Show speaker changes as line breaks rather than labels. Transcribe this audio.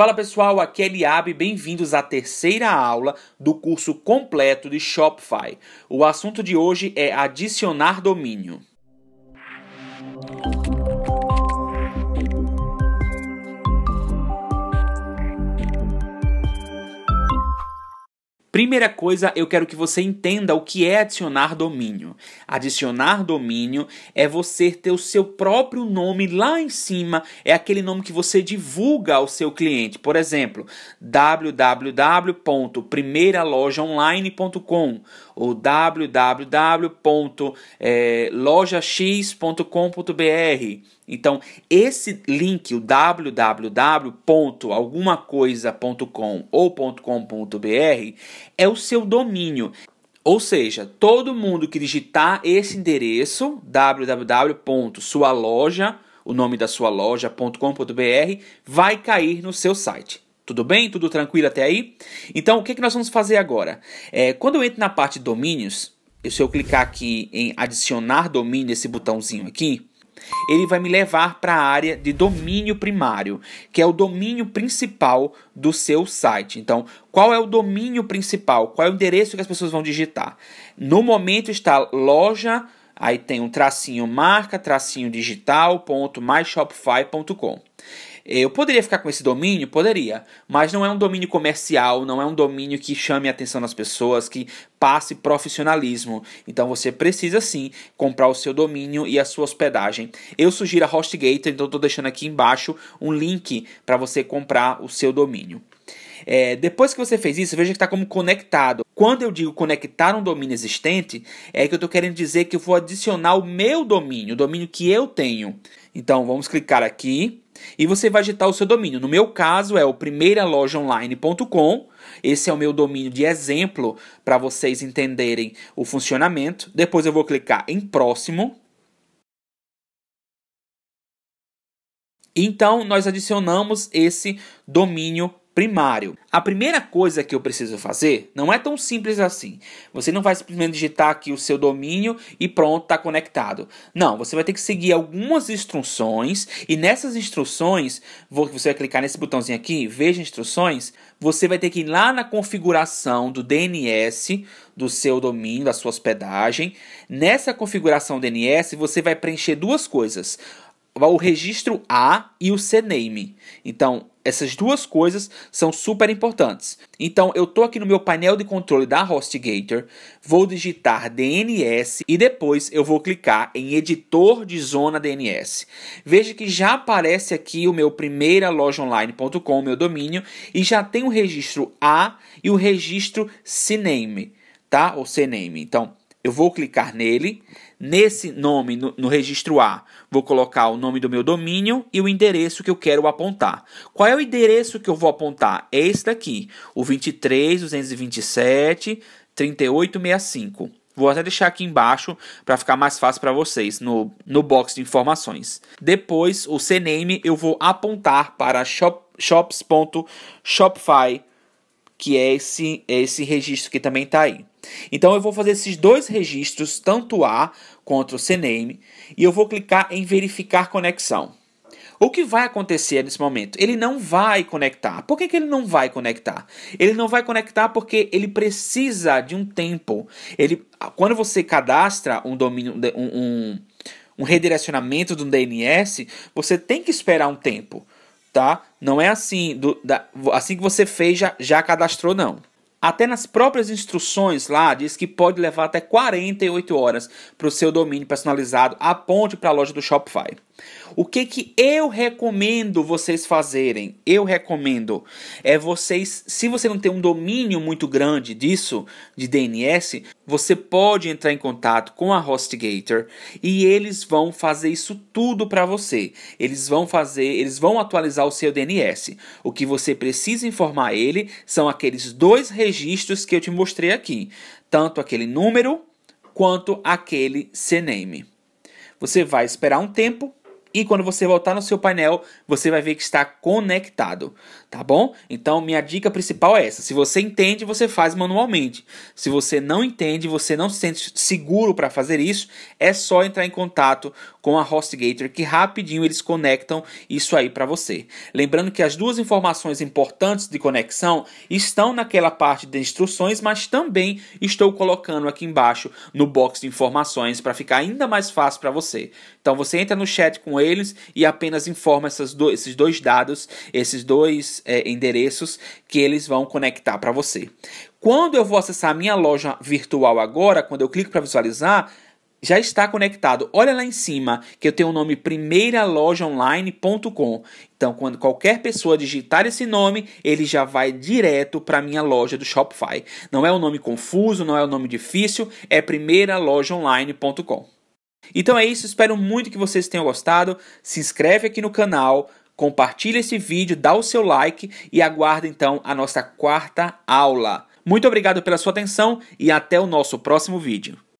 Fala pessoal, aqui é Eliabe, bem-vindos à terceira aula do curso completo de Shopify. O assunto de hoje é adicionar domínio. Primeira coisa, eu quero que você entenda o que é adicionar domínio. Adicionar domínio é você ter o seu próprio nome lá em cima, é aquele nome que você divulga ao seu cliente. Por exemplo, www.primeiralojaonline.com ou www.lojax.com.br então, esse link, o www.algumacoisa.com ou .com.br, é o seu domínio. Ou seja, todo mundo que digitar esse endereço www.sualoja, o nome da sua loja.com.br, vai cair no seu site. Tudo bem? Tudo tranquilo até aí? Então, o que, é que nós vamos fazer agora? É, quando eu entro na parte domínios, se eu clicar aqui em adicionar domínio, esse botãozinho aqui, ele vai me levar para a área de domínio primário, que é o domínio principal do seu site. Então, qual é o domínio principal? Qual é o endereço que as pessoas vão digitar? No momento está loja.com Aí tem um tracinho marca, tracinho digital, ponto, myshopify.com. Eu poderia ficar com esse domínio? Poderia. Mas não é um domínio comercial, não é um domínio que chame a atenção das pessoas, que passe profissionalismo. Então você precisa sim comprar o seu domínio e a sua hospedagem. Eu sugiro a HostGator, então estou deixando aqui embaixo um link para você comprar o seu domínio. É, depois que você fez isso, veja que está como conectado. Quando eu digo conectar um domínio existente, é que eu estou querendo dizer que eu vou adicionar o meu domínio, o domínio que eu tenho. Então vamos clicar aqui e você vai digitar o seu domínio. No meu caso é o primeiralojaonline.com. Esse é o meu domínio de exemplo para vocês entenderem o funcionamento. Depois eu vou clicar em próximo. Então, nós adicionamos esse domínio primário. A primeira coisa que eu preciso fazer não é tão simples assim. Você não vai simplesmente digitar aqui o seu domínio e pronto, está conectado. Não, você vai ter que seguir algumas instruções e nessas instruções, você vai clicar nesse botãozinho aqui, veja instruções, você vai ter que ir lá na configuração do DNS do seu domínio, da sua hospedagem. Nessa configuração DNS, você vai preencher duas coisas o registro A e o CNAME. Então, essas duas coisas são super importantes. Então eu estou aqui no meu painel de controle da HostGator, vou digitar DNS e depois eu vou clicar em editor de zona DNS. Veja que já aparece aqui o meu primeira loja online.com, meu domínio, e já tem o registro A e o registro CNAME, tá? Ou CNAME. Então, eu vou clicar nele, nesse nome no, no, registro A, vou colocar o nome do meu domínio e o endereço que eu quero apontar. Qual é o endereço que eu vou apontar? É esse daqui, o 23227 3865. Vou até deixar aqui embaixo para ficar mais fácil para vocês no, no box de informações. Depois, o CNAME eu vou apontar para shop, shops.shopify.com que é esse, é esse registro que também está aí. Então eu vou fazer esses dois registros, tanto A quanto o CNAME, e eu vou clicar em verificar conexão. O que vai acontecer nesse momento? Ele não vai conectar. Por que, que ele não vai conectar? Ele não vai conectar porque ele precisa de um tempo. Ele, quando você cadastra um domínio, um, um, um redirecionamento do DNS, você tem que esperar um tempo, tá? Não é assim, do, da, assim que você fez, já, já cadastrou, não. Até nas próprias instruções lá diz que pode levar até 48 horas para o seu domínio personalizado aponte para a loja do Shopify. O que que eu recomendo vocês fazerem? Eu recomendo é vocês, se você não tem um domínio muito grande disso de DNS, você pode entrar em contato com a HostGator e eles vão fazer isso tudo para você. Eles vão fazer, eles vão atualizar o seu DNS. O que você precisa informar ele são aqueles dois registros que eu te mostrei aqui, tanto aquele número quanto aquele CNAME. Você vai esperar um tempo e quando você voltar no seu painel, você vai ver que está conectado, tá bom? Então, minha dica principal é essa: se você entende, você faz manualmente. Se você não entende, você não se sente seguro para fazer isso, é só entrar em contato com a HostGator que rapidinho eles conectam isso aí para você. Lembrando que as duas informações importantes de conexão estão naquela parte de instruções, mas também estou colocando aqui embaixo no box de informações para ficar ainda mais fácil para você. Então, você entra no chat com eles e apenas informa do, esses dois dados, esses dois é, endereços que eles vão conectar para você. Quando eu vou acessar a minha loja virtual agora, quando eu clico para visualizar, já está conectado. Olha lá em cima que eu tenho o nome primeiralojaonline.com. Então, quando qualquer pessoa digitar esse nome, ele já vai direto para minha loja do Shopify. Não é um nome confuso, não é um nome difícil, é primeiralojaonline.com. Então é isso, espero muito que vocês tenham gostado. Se inscreve aqui no canal, compartilha esse vídeo, dá o seu like e aguarda então a nossa quarta aula. Muito obrigado pela sua atenção e até o nosso próximo vídeo.